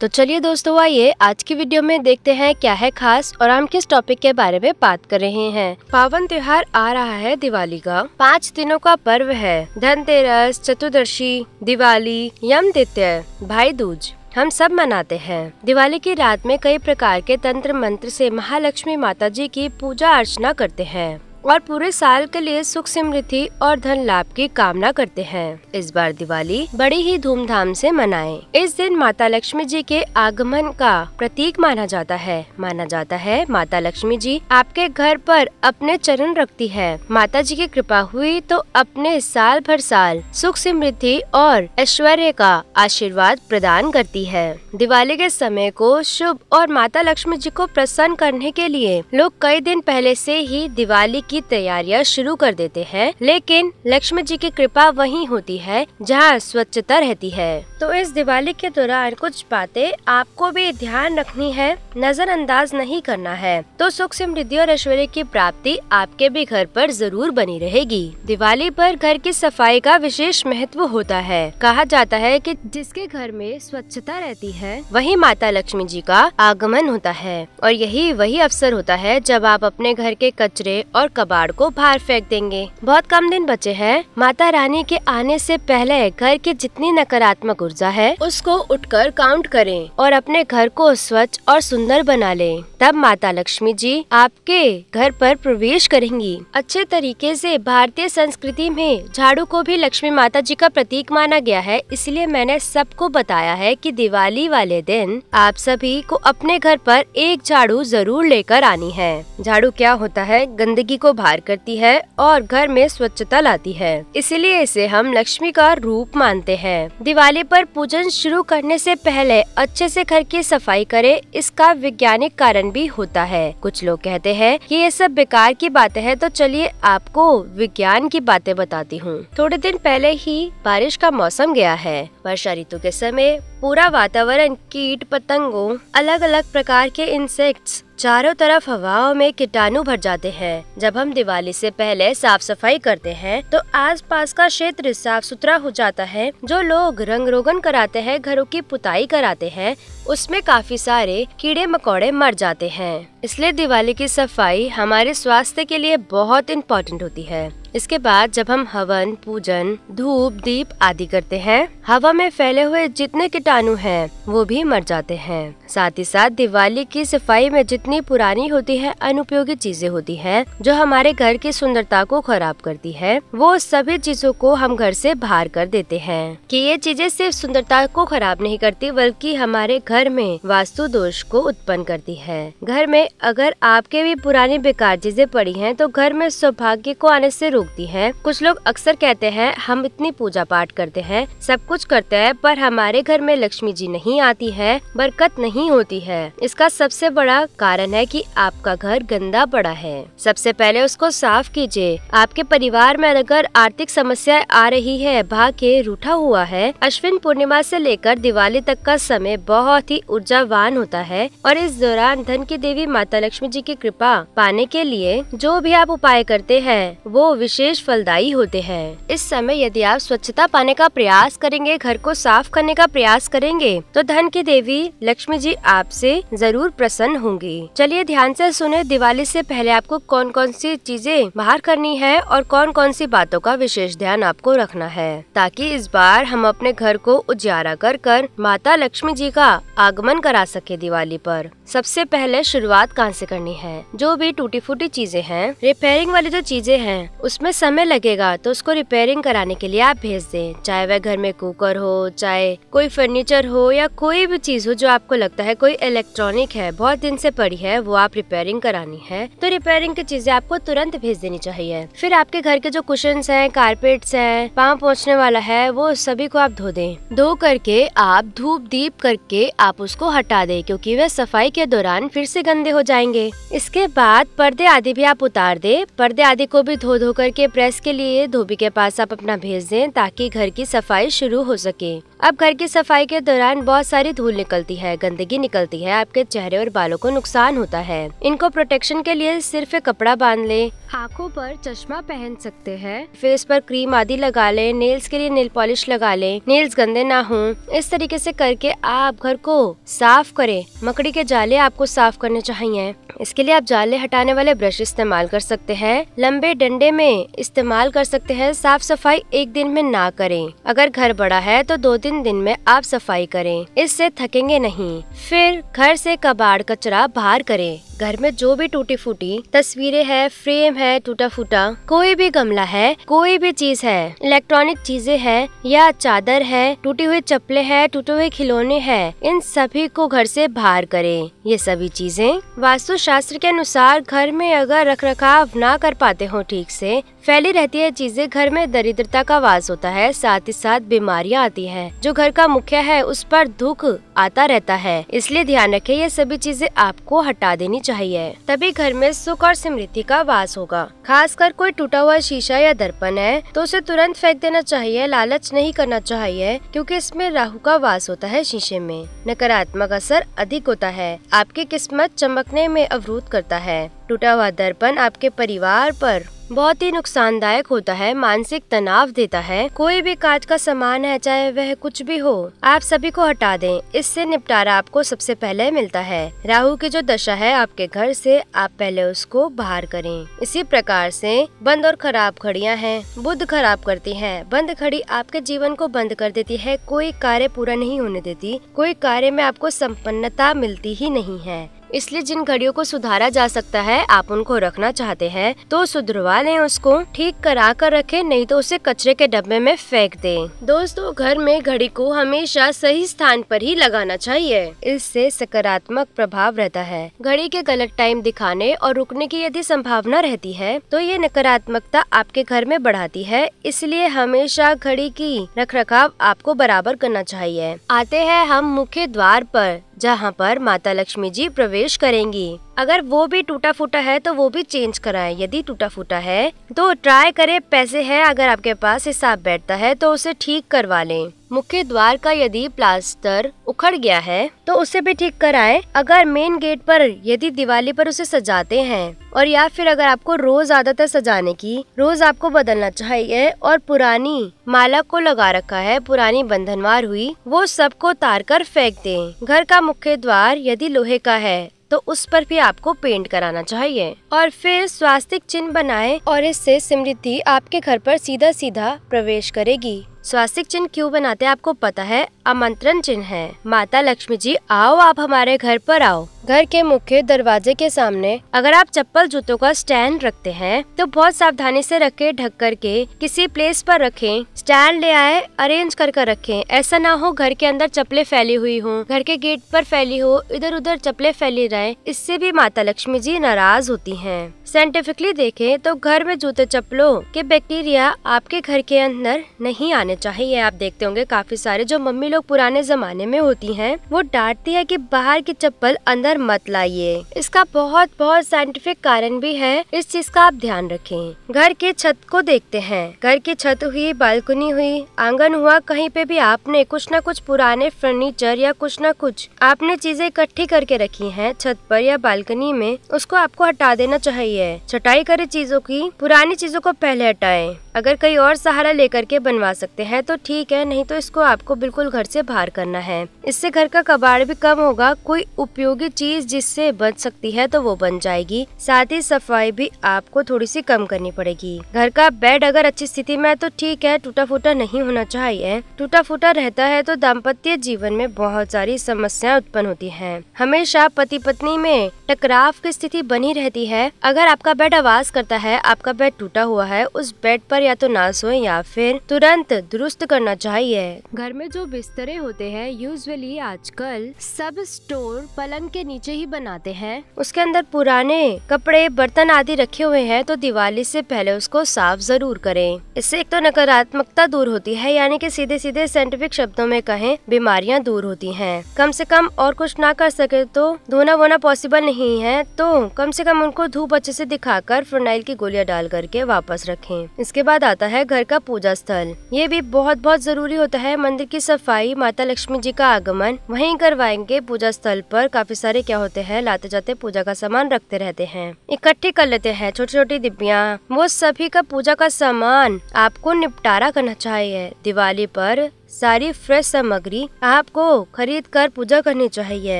तो चलिए दोस्तों आइए आज की वीडियो में देखते हैं क्या है खास और हम किस टॉपिक के बारे में बात कर रहे हैं पावन त्योहार आ रहा है दिवाली का पाँच दिनों का पर्व है धनतेरस चतुर्दशी दिवाली यम द्वितीय भाई दूज हम सब मनाते हैं दिवाली की रात में कई प्रकार के तंत्र मंत्र से महालक्ष्मी माता जी की पूजा अर्चना करते हैं और पूरे साल के लिए सुख समृद्धि और धन लाभ की कामना करते हैं इस बार दिवाली बड़ी ही धूमधाम से मनाएं। इस दिन माता लक्ष्मी जी के आगमन का प्रतीक माना जाता है माना जाता है माता लक्ष्मी जी आपके घर पर अपने चरण रखती है माता जी की कृपा हुई तो अपने साल भर साल सुख समृद्धि और ऐश्वर्य का आशीर्वाद प्रदान करती है दिवाली के समय को शुभ और माता लक्ष्मी जी को प्रसन्न करने के लिए लोग कई दिन पहले से ही दिवाली की की तैयारियां शुरू कर देते हैं लेकिन लक्ष्मी जी की कृपा वही होती है जहाँ स्वच्छता रहती है तो इस दिवाली के दौरान कुछ बातें आपको भी ध्यान रखनी है नजरअंदाज नहीं करना है तो सुख समृद्धि और ऐश्वर्य की प्राप्ति आपके भी घर पर जरूर बनी रहेगी दिवाली पर घर की सफाई का विशेष महत्व होता है कहा जाता है कि जिसके घर में स्वच्छता रहती है वही माता लक्ष्मी जी का आगमन होता है और यही वही अवसर होता है जब आप अपने घर के कचरे और कबाड़ को बाहर फेंक देंगे बहुत कम दिन बचे हैं माता रानी के आने से पहले घर के जितनी नकारात्मक ऊर्जा है उसको उठकर काउंट करें और अपने घर को स्वच्छ और सुंदर बना लें तब माता लक्ष्मी जी आपके घर पर प्रवेश करेंगी अच्छे तरीके से भारतीय संस्कृति में झाड़ू को भी लक्ष्मी माता जी का प्रतीक माना गया है इसलिए मैंने सबको बताया है की दिवाली वाले दिन आप सभी को अपने घर पर एक झाड़ू जरूर लेकर आनी है झाड़ू क्या होता है गंदगी को को भार करती है और घर में स्वच्छता लाती है इसलिए इसे हम लक्ष्मी का रूप मानते हैं दिवाली पर पूजन शुरू करने से पहले अच्छे से घर की सफाई करें इसका वैज्ञानिक कारण भी होता है कुछ लोग कहते हैं कि ये सब बेकार की बातें हैं तो चलिए आपको विज्ञान की बातें बताती हूँ थोड़े दिन पहले ही बारिश का मौसम गया है वर्षा ऋतु के समय पूरा वातावरण कीट पतंगों अलग अलग प्रकार के इंसेक्ट्स चारों तरफ हवाओं में कीटाणु भर जाते हैं जब हम दिवाली से पहले साफ सफाई करते हैं तो आसपास का क्षेत्र साफ सुथरा हो जाता है जो लोग रंग रोगन कराते हैं घरों की पुताई कराते हैं उसमें काफी सारे कीड़े मकोड़े मर जाते हैं इसलिए दिवाली की सफाई हमारे स्वास्थ्य के लिए बहुत इम्पोर्टेंट होती है इसके बाद जब हम हवन पूजन धूप दीप आदि करते हैं हवा में फैले हुए जितने कीटाणु हैं वो भी मर जाते हैं साथ ही साथ दिवाली की सफाई में जितनी पुरानी होती है अनुपयोगी चीजें होती हैं जो हमारे घर की सुंदरता को खराब करती है वो सभी चीजों को हम घर से बाहर कर देते हैं कि ये चीजें सिर्फ सुंदरता को खराब नहीं करती बल्कि हमारे घर में वास्तु दोष को उत्पन्न करती है घर में अगर आपके भी पुरानी बेकार चीजें पड़ी है तो घर में सौभाग्य को आने से रोकती है कुछ लोग अक्सर कहते हैं हम इतनी पूजा पाठ करते हैं सब कुछ करते हैं पर हमारे घर में लक्ष्मी जी नहीं आती है बरकत नहीं होती है इसका सबसे बड़ा कारण है कि आपका घर गंदा पड़ा है सबसे पहले उसको साफ कीजिए आपके परिवार में अगर आर्थिक समस्या आ रही है भाग के रूठा हुआ है अश्विन पूर्णिमा ऐसी लेकर दिवाली तक का समय बहुत ही ऊर्जावान होता है और इस दौरान धन की देवी माता लक्ष्मी जी की कृपा पाने के लिए जो भी आप उपाय करते हैं वो विशेष फलदायी होते हैं इस समय यदि आप स्वच्छता पाने का प्रयास करेंगे घर को साफ करने का प्रयास करेंगे तो धन की देवी लक्ष्मी जी आपसे जरूर प्रसन्न होंगी चलिए ध्यान से सुने दिवाली से पहले आपको कौन कौन सी चीजें बाहर करनी है और कौन कौन सी बातों का विशेष ध्यान आपको रखना है ताकि इस बार हम अपने घर को उजियारा कर कर माता लक्ष्मी जी का आगमन करा सके दिवाली पर सबसे पहले शुरुआत कहाँ से करनी है जो भी टूटी फूटी चीजें हैं रिपेयरिंग वाली जो चीजें हैं उस उसमें समय लगेगा तो उसको रिपेयरिंग कराने के लिए आप भेज दें चाहे वह घर में कुकर हो चाहे कोई फर्नीचर हो या कोई भी चीज हो जो आपको लगता है कोई इलेक्ट्रॉनिक है बहुत दिन से पड़ी है वो आप रिपेयरिंग करानी है तो रिपेयरिंग की चीजें आपको तुरंत भेज देनी चाहिए फिर आपके घर के जो कुशन है कारपेट्स है पाँव पहुँचने वाला है वो सभी को आप धो दे धो करके आप धूप दीप करके आप उसको हटा दे क्यूँकी वह सफाई के दौरान फिर से गंदे हो जाएंगे इसके बाद पर्दे आदि भी आप उतार दे पर्दे आदि को भी धो धो कर घर के प्रेस के लिए धोबी के पास आप अपना भेज दें ताकि घर की सफाई शुरू हो सके अब घर की सफाई के दौरान बहुत सारी धूल निकलती है गंदगी निकलती है आपके चेहरे और बालों को नुकसान होता है इनको प्रोटेक्शन के लिए सिर्फ कपड़ा बांध ले आँखों पर चश्मा पहन सकते हैं फेस पर क्रीम आदि लगा ले नेल्स के लिए नेल पॉलिश लगा ले नेल्स गंदे ना हो इस तरीके से करके आप घर को साफ करे मकड़ी के जाले आपको साफ करने चाहिए इसके लिए आप जाले हटाने वाले ब्रश इस्तेमाल कर सकते हैं लंबे डंडे में करें इस्तेमाल कर सकते हैं साफ सफाई एक दिन में ना करें अगर घर बड़ा है तो दो तीन दिन में आप सफाई करें इससे थकेंगे नहीं फिर घर से कबाड़ कचरा बाहर करें घर में जो भी टूटी फूटी तस्वीरें हैं फ्रेम है टूटा फूटा कोई भी गमला है कोई भी चीज है इलेक्ट्रॉनिक चीजें हैं या चादर है टूटी हुई चप्पलें हैं टूटे हुए खिलौने हैं इन सभी को घर से बाहर करें ये सभी चीजें वास्तु शास्त्र के अनुसार घर में अगर रख रखाव ना कर पाते हो ठीक से फैली रहती है चीजें घर में दरिद्रता का वास होता है साथ ही साथ बीमारियां आती हैं जो घर का मुखिया है उस पर दुख आता रहता है इसलिए ध्यान रखें ये सभी चीजें आपको हटा देनी चाहिए तभी घर में सुख और समृद्धि का वास होगा खासकर कोई टूटा हुआ शीशा या दर्पण है तो उसे तुरंत फेंक देना चाहिए लालच नहीं करना चाहिए क्यूँकी इसमें राहू का वास होता है शीशे में नकारात्मक असर अधिक होता है आपकी किस्मत चमकने में अवरोध करता है टूटा हुआ दर्पण आपके परिवार पर बहुत ही नुकसानदायक होता है मानसिक तनाव देता है कोई भी काज का सामान है चाहे वह कुछ भी हो आप सभी को हटा दें इससे निपटारा आपको सबसे पहले मिलता है राहु की जो दशा है आपके घर से आप पहले उसको बाहर करें इसी प्रकार से बंद और खराब खड़ियां हैं बुद्ध खराब करती हैं बंद खड़ी आपके जीवन को बंद कर देती है कोई कार्य पूरा नहीं होने देती कोई कार्य में आपको सम्पन्नता मिलती ही नहीं है इसलिए जिन घड़ियों को सुधारा जा सकता है आप उनको रखना चाहते हैं तो सुधरवा लें उसको ठीक करा कर रखें नहीं तो उसे कचरे के डब्बे में फेंक दें दोस्तों घर में घड़ी को हमेशा सही स्थान पर ही लगाना चाहिए इससे सकारात्मक प्रभाव रहता है घड़ी के गलत टाइम दिखाने और रुकने की यदि संभावना रहती है तो ये नकारात्मकता आपके घर में बढ़ाती है इसलिए हमेशा घड़ी की रख रखाव आपको बराबर करना चाहिए आते हैं हम मुख्य द्वार पर जहाँ पर माता लक्ष्मी जी प्रवेश करेंगी अगर वो भी टूटा फूटा है तो वो भी चेंज कराएं यदि टूटा फूटा है तो ट्राई करें पैसे है अगर आपके पास हिसाब बैठता है तो उसे ठीक करवा लें मुख्य द्वार का यदि प्लास्टर उखड़ गया है तो उसे भी ठीक कराए अगर मेन गेट पर यदि दिवाली पर उसे सजाते हैं और या फिर अगर आपको रोज ज्यादातर सजाने की रोज आपको बदलना चाहिए और पुरानी माला को लगा रखा है पुरानी बंधनवार हुई वो सबको तार कर फेंक दे घर का मुख्य द्वार यदि लोहे का है तो उस पर भी आपको पेंट कराना चाहिए और फिर स्वास्तिक चिन्ह बनाएं और इससे समृद्धि आपके घर पर सीधा सीधा प्रवेश करेगी स्वास्तिक चिन्ह क्यों बनाते हैं आपको पता है आमंत्रण चिन्ह है माता लक्ष्मी जी आओ आप हमारे घर पर आओ घर के मुख्य दरवाजे के सामने अगर आप चप्पल जूतों का स्टैंड रखते हैं तो बहुत सावधानी से रखे ढक कर के किसी प्लेस पर रखें स्टैंड ले आए अरेंज कर कर रखे ऐसा ना हो घर के अंदर चप्पलें फैली हुई हो घर के गेट पर फैली हो इधर उधर चप्पलें फैली रहे इससे भी माता लक्ष्मी जी नाराज होती है साइंटिफिकली देखे तो घर में जूते चप्पलों के बैक्टीरिया आपके घर के अंदर नहीं आने आने चाहिए आप देखते होंगे काफी सारे जो मम्मी लोग पुराने जमाने में होती हैं वो डांटती है कि बाहर की चप्पल अंदर मत लाइए इसका बहुत बहुत साइंटिफिक कारण भी है इस चीज का आप ध्यान रखें घर के छत को देखते हैं घर की छत हुई बालकनी हुई आंगन हुआ कहीं पे भी आपने कुछ न कुछ पुराने फर्नीचर या कुछ न कुछ आपने चीजें इकट्ठी करके रखी है छत पर या बालकनी में उसको आपको हटा देना चाहिए छटाई करे चीजों की पुरानी चीजों को पहले हटाएं अगर कई और सहारा लेकर के बनवा सकते सकते हैं तो ठीक है नहीं तो इसको आपको बिल्कुल घर से बाहर करना है इससे घर का कबाड़ भी कम होगा कोई उपयोगी चीज जिससे बच सकती है तो वो बन जाएगी साथ ही सफाई भी आपको थोड़ी सी कम करनी पड़ेगी घर का बेड अगर अच्छी स्थिति में है तो ठीक है टूटा फूटा नहीं होना चाहिए टूटा फूटा रहता है तो दाम्पत्य जीवन में बहुत सारी समस्याएं उत्पन्न होती है हमेशा पति पत्नी में टकराव की स्थिति बनी रहती है अगर आपका बेड आवाज करता है आपका बेड टूटा हुआ है उस बेड पर या तो ना सोए या फिर तुरंत दुरुस्त करना चाहिए घर में जो बिस्तरे होते हैं यूजली आजकल सब स्टोर पलंग के नीचे ही बनाते हैं उसके अंदर पुराने कपड़े बर्तन आदि रखे हुए हैं तो दिवाली से पहले उसको साफ जरूर करें इससे एक तो नकारात्मकता दूर होती है यानी कि सीधे सीधे साइंटिफिक शब्दों में कहें बीमारियां दूर होती हैं कम से कम और कुछ ना कर सके तो धोना वोना पॉसिबल नहीं है तो कम से कम उनको धूप अच्छे से दिखाकर फिनाइल की गोलियां डाल करके वापस रखें इसके बाद आता है घर का पूजा स्थल ये भी लिए बहुत बहुत जरूरी होता है मंदिर की सफाई माता लक्ष्मी जी का आगमन वहीं करवाएंगे पूजा स्थल पर काफी सारे क्या होते हैं लाते जाते पूजा का सामान रखते रहते हैं इकट्ठी कर लेते हैं छोटी छोटी डिब्बिया वो सभी का पूजा का सामान आपको निपटारा करना चाहिए दिवाली पर सारी फ्रेश सामग्री आपको खरीद कर पूजा करनी चाहिए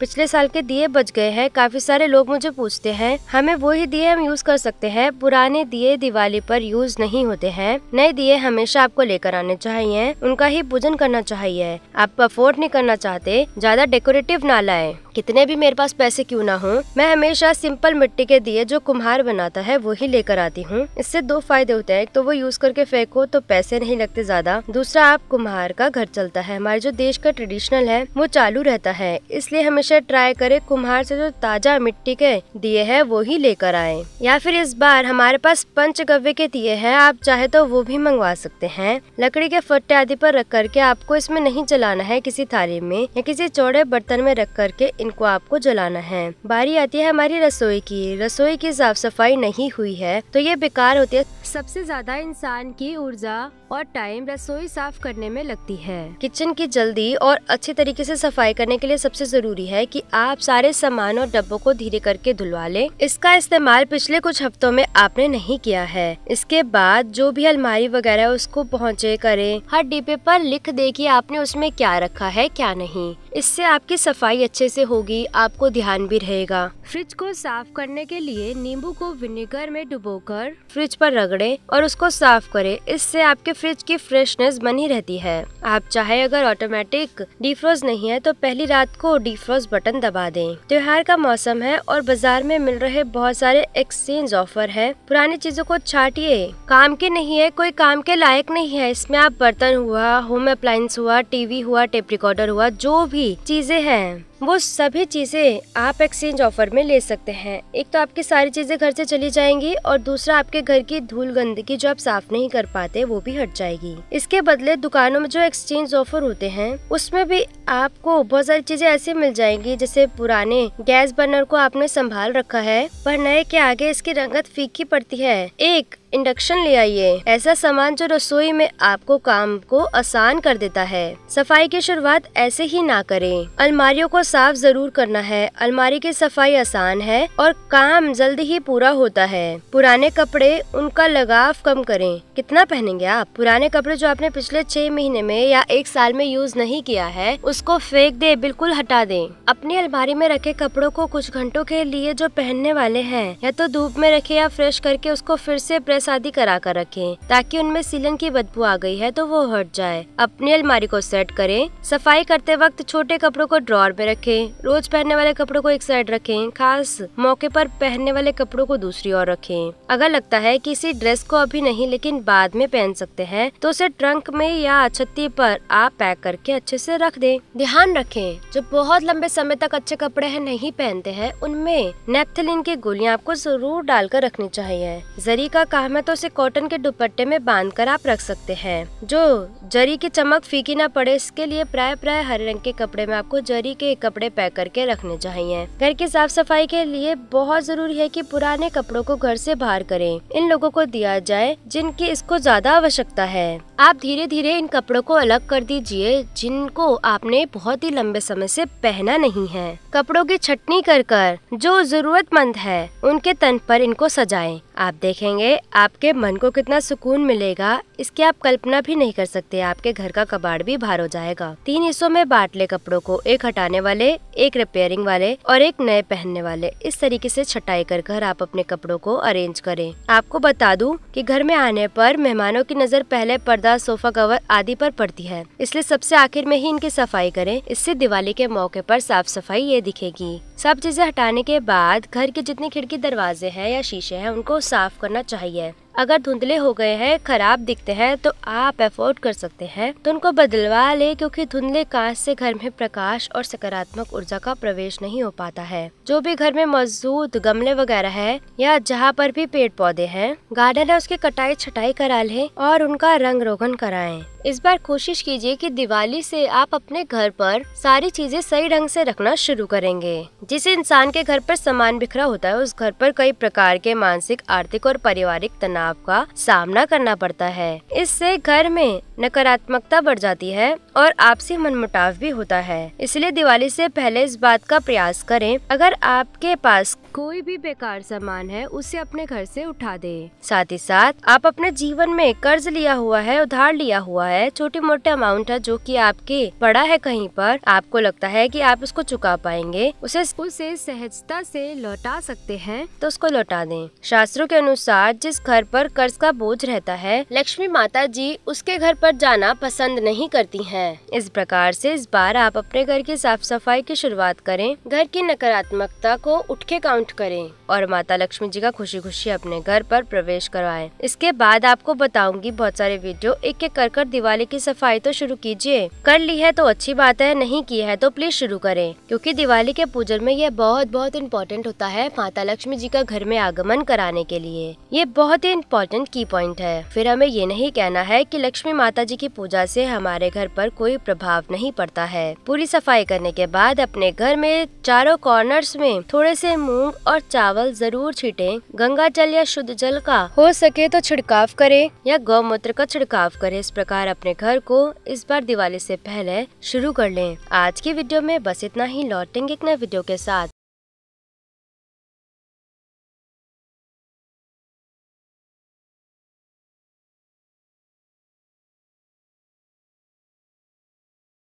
पिछले साल के दिए बच गए हैं काफी सारे लोग मुझे पूछते हैं हमें वही दिए हम यूज कर सकते हैं पुराने दिए दिवाली पर यूज नहीं होते हैं नए दिए हमेशा आपको लेकर आने चाहिए उनका ही पूजन करना चाहिए आप अफोर्ड नहीं करना चाहते ज्यादा डेकोरेटिव ना लाए कितने भी मेरे पास पैसे क्यों ना हो मैं हमेशा सिंपल मिट्टी के दिए जो कुम्हार बनाता है वो ही लेकर आती हूँ इससे दो फायदे होते हैं तो वो यूज करके फेंको तो पैसे नहीं लगते ज्यादा दूसरा आप कुम्हार का घर चलता है हमारे जो देश का ट्रेडिशनल है वो चालू रहता है इसलिए हमेशा ट्राई करे कुम्हार से जो ताजा मिट्टी के दिए है वो ही लेकर आए या फिर इस बार हमारे पास पंच गव्य के दिए है आप चाहे तो वो भी मंगवा सकते हैं लकड़ी के फट्टे आदि पर रख करके आपको इसमें नहीं जलाना है किसी थाली में या किसी चौड़े बर्तन में रख करके इनको आपको जलाना है बारी आती है हमारी रसोई की रसोई की साफ सफाई नहीं हुई है तो ये बेकार होती है सबसे ज्यादा इंसान की ऊर्जा और टाइम रसोई साफ करने में लगती सकती है किचन की जल्दी और अच्छे तरीके से सफाई करने के लिए सबसे जरूरी है कि आप सारे सामान और डब्बों को धीरे करके धुलवा लें इसका इस्तेमाल पिछले कुछ हफ्तों में आपने नहीं किया है इसके बाद जो भी अलमारी वगैरह उसको पहुँचे करे हर डिब्बे पर लिख दे की आपने उसमें क्या रखा है क्या नहीं इससे आपकी सफाई अच्छे से होगी आपको ध्यान भी रहेगा फ्रिज को साफ करने के लिए नींबू को विनेगर में डुबोकर फ्रिज पर रगड़े और उसको साफ करें इससे आपके फ्रिज की फ्रेशनेस बनी रहती है आप चाहे अगर ऑटोमेटिक डिफ्रोज नहीं है तो पहली रात को डिफ्रोज बटन दबा दें त्योहार का मौसम है और बाजार में मिल रहे बहुत सारे एक्सचेंज ऑफर है पुरानी चीजों को छाटिए काम के नहीं है कोई काम के लायक नहीं है इसमें आप बर्तन हुआ होम अप्लायंस हुआ टीवी हुआ टेप रिकॉर्डर हुआ जो भी चीजें हैं वो सभी चीज़ें आप एक्सचेंज ऑफर में ले सकते हैं एक तो आपकी सारी चीज़ें घर से चली जाएंगी और दूसरा आपके घर की धूल गंदगी जो आप साफ नहीं कर पाते वो भी हट जाएगी इसके बदले दुकानों में जो एक्सचेंज ऑफर होते हैं उसमें भी आपको बहुत सारी चीजें ऐसी मिल जाएंगी जैसे पुराने गैस बर्नर को आपने संभाल रखा है पर नए के आगे इसकी रंगत फीकी पड़ती है एक इंडक्शन ले आइए ऐसा सामान जो रसोई में आपको काम को आसान कर देता है सफाई की शुरुआत ऐसे ही ना करें अलमारियों को साफ जरूर करना है अलमारी की सफाई आसान है और काम जल्द ही पूरा होता है पुराने कपड़े उनका लगाव कम करें कितना पहनेंगे आप पुराने कपड़े जो आपने पिछले छह महीने में या एक साल में यूज नहीं किया है उसको फेंक दे बिल्कुल हटा दे अपनी अलमारी में रखे कपड़ों को कुछ घंटों के लिए जो पहनने वाले है या तो धूप में रखे या फ्रेश करके उसको फिर से प्रेस आदि करा कर रखे ताकि उनमें सीलन की बदबू आ गई है तो वो हट जाए अपनी अलमारी को सेट करें सफाई करते वक्त छोटे कपड़ों को ड्रॉर में रखें रखें रोज पहनने वाले कपड़ों को एक साइड रखें खास मौके पर पहनने वाले कपड़ों को दूसरी ओर रखें अगर लगता है कि इसी ड्रेस को अभी नहीं लेकिन बाद में पहन सकते हैं तो उसे ट्रंक में या छत्ती पर आप पैक करके अच्छे से रख दें ध्यान रखें जो बहुत लंबे समय तक अच्छे कपड़े हैं नहीं पहनते हैं उनमें नेपथलिन की गोलियाँ आपको जरूर डालकर रखनी चाहिए जरी का काम है तो उसे कॉटन के दुपट्टे में बांध कर आप रख सकते हैं जो जरी की चमक फीकी न पड़े इसके लिए प्राय प्राय हरे रंग के कपड़े में आपको जरी के कपड़े कपड़े पैक करके रखने चाहिए घर की साफ सफाई के लिए बहुत जरूरी है कि पुराने कपड़ों को घर से बाहर करें इन लोगों को दिया जाए जिनकी इसको ज्यादा आवश्यकता है आप धीरे धीरे इन कपड़ों को अलग कर दीजिए जिनको आपने बहुत ही लंबे समय से पहना नहीं है कपड़ों की छटनी कर कर जो जरूरतमंद है उनके तन पर इनको सजाएं। आप देखेंगे आपके मन को कितना सुकून मिलेगा इसकी आप कल्पना भी नहीं कर सकते आपके घर का कबाड़ भी बाहर हो जाएगा तीन हिस्सों में बांट ले कपड़ों को एक हटाने वाले वाले एक रिपेयरिंग वाले और एक नए पहनने वाले इस तरीके से छटाई कर घर आप अपने कपड़ों को अरेंज करें आपको बता दूं कि घर में आने पर मेहमानों की नज़र पहले पर्दा सोफा कवर आदि पर पड़ती है इसलिए सबसे आखिर में ही इनकी सफाई करें इससे दिवाली के मौके पर साफ सफाई ये दिखेगी सब चीजें हटाने के बाद घर के जितने खिड़की दरवाजे हैं या शीशे हैं उनको साफ करना चाहिए अगर धुंधले हो गए हैं खराब दिखते हैं तो आप एफोर्ड कर सकते हैं तो उनको बदलवा ले क्योंकि धुंधले कांच से घर में प्रकाश और सकारात्मक ऊर्जा का प्रवेश नहीं हो पाता है जो भी घर में मौजूद गमले वगैरह है या जहाँ पर भी पेड़ पौधे है गार्डन है उसकी कटाई छटाई करा ले और उनका रंग रोगन कराए इस बार कोशिश कीजिए कि दिवाली से आप अपने घर पर सारी चीजें सही ढंग से रखना शुरू करेंगे जिस इंसान के घर पर सामान बिखरा होता है उस घर पर कई प्रकार के मानसिक आर्थिक और पारिवारिक तनाव तनाव का सामना करना पड़ता है इससे घर में नकारात्मकता बढ़ जाती है और आपसी मनमुटाव भी होता है इसलिए दिवाली से पहले इस बात का प्रयास करें अगर आपके पास कोई भी बेकार सामान है उसे अपने घर से उठा दे साथ ही साथ आप अपने जीवन में कर्ज लिया हुआ है उधार लिया हुआ है छोटे मोटे अमाउंट है जो कि आपके पड़ा है कहीं पर आपको लगता है कि आप उसको चुका पाएंगे उसे उसे सहजता से लौटा सकते हैं तो उसको लौटा दें शास्त्रों के अनुसार जिस घर पर कर्ज का बोझ रहता है लक्ष्मी माता जी उसके घर पर जाना पसंद नहीं करती है इस प्रकार से इस बार आप अपने घर की साफ सफाई की शुरुआत करें घर की नकारात्मकता को उठ के काउंट करें और माता लक्ष्मी जी का खुशी खुशी अपने घर पर प्रवेश करवाए इसके बाद आपको बताऊंगी बहुत सारे वीडियो एक एक कर कर दिवाली की सफाई तो शुरू कीजिए कर ली है तो अच्छी बात है नहीं की है तो प्लीज शुरू करे क्यूँकी दिवाली के पूजन में यह बहुत बहुत इम्पोर्टेंट होता है माता लक्ष्मी जी का घर में आगमन कराने के लिए ये बहुत ही इम्पोर्टेंट की पॉइंट है फिर हमें ये नहीं कहना है की लक्ष्मी माता जी की पूजा ऐसी हमारे घर पर कोई प्रभाव नहीं पड़ता है पूरी सफाई करने के बाद अपने घर में चारों कॉर्नर्स में थोड़े से मूंग और चावल चावल जरूर छिटे गंगा जल या शुद्ध जल का हो सके तो छिड़काव करें या गौमूत्र का छिड़काव करें इस प्रकार अपने घर को इस बार दिवाली से पहले शुरू कर लें आज की वीडियो में बस इतना ही लौटेंगे एक नए वीडियो के साथ